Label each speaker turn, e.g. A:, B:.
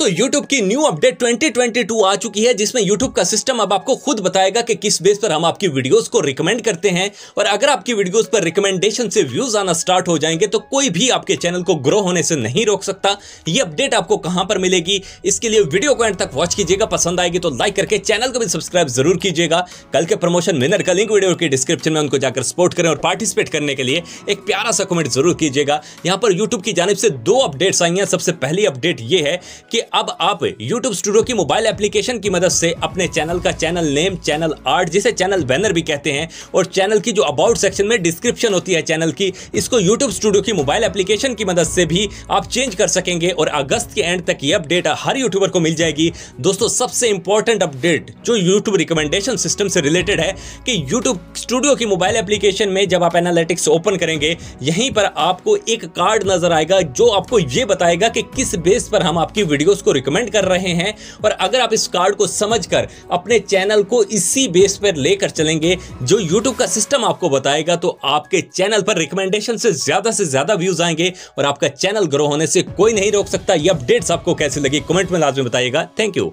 A: दोस्तों YouTube की new update 2022 आ चुकी है जिसमें YouTube का सिस्टम अब आपको खुद बताएगा कि किस बेस पर हम आपकी वीडियोस को रिकमेंड करते हैं और अगर आपकी वीडियोस पर रिकमेंडेशन से व्यूज आना स्टार्ट हो जाएंगे तो कोई भी आपके चैनल को ग्रो होने से नहीं रोक सकता ये अपडेट आपको कहां पर मिलेगी इसके लिए वीडियो को एंड तक वॉच कीजिएगा पसंद आएगी तो लाइक करके चैनल को भी सब्सक्राइब जरूर कीजिएगा कल के प्रमोशन विनर का लिंक वीडियो के डिस्क्रिप्शन में उनको जाकर सपोर्ट करें और पार्टिसिपेट करने के लिए एक प्यारा सा कमेंट जरूर कीजिएगा यहाँ पर यूट्यूब की जानब से दो अपडेट्स आई हैं सबसे पहली अपडेट ये है कि अब आप YouTube स्टूडियो की मोबाइल एप्लीकेशन की मदद से अपने चैनल का चैनल नेम चैनल आर्ट जिसे चैनल बैनर भी कहते हैं और चैनल की जो अबाउट सेक्शन में डिस्क्रिप्शन होती है चैनल की इसको YouTube स्टूडियो की मोबाइल एप्लीकेशन की मदद से भी आप चेंज कर सकेंगे और अगस्त के एंड तक ये अपडेट हर यूट्यूबर को मिल जाएगी दोस्तों सबसे इंपॉर्टेंट अपडेट जो यूट्यूब रिकमेंडेशन सिस्टम से रिलेटेड है कि यूट्यूब स्टूडियो की मोबाइल एप्लीकेशन में जब आप एनालिटिक्स ओपन करेंगे यहीं पर आपको एक कार्ड नजर आएगा जो आपको ये बताएगा कि किस बेस पर हम आपकी वीडियो उसको रिकमेंड कर रहे हैं और अगर आप इस कार्ड को समझ कर अपने चैनल को इसी बेस पर लेकर चलेंगे जो यूट्यूब का सिस्टम आपको बताएगा तो आपके चैनल पर रिकमेंडेशन से ज़्यादा से ज़्यादा व्यूज़ आएंगे और आपका चैनल ग्रो होने से कोई नहीं रोक सकता ये अपडेट्स आपको कैसे लगी कमेंट में लाजमी बताइएगा थैंक यू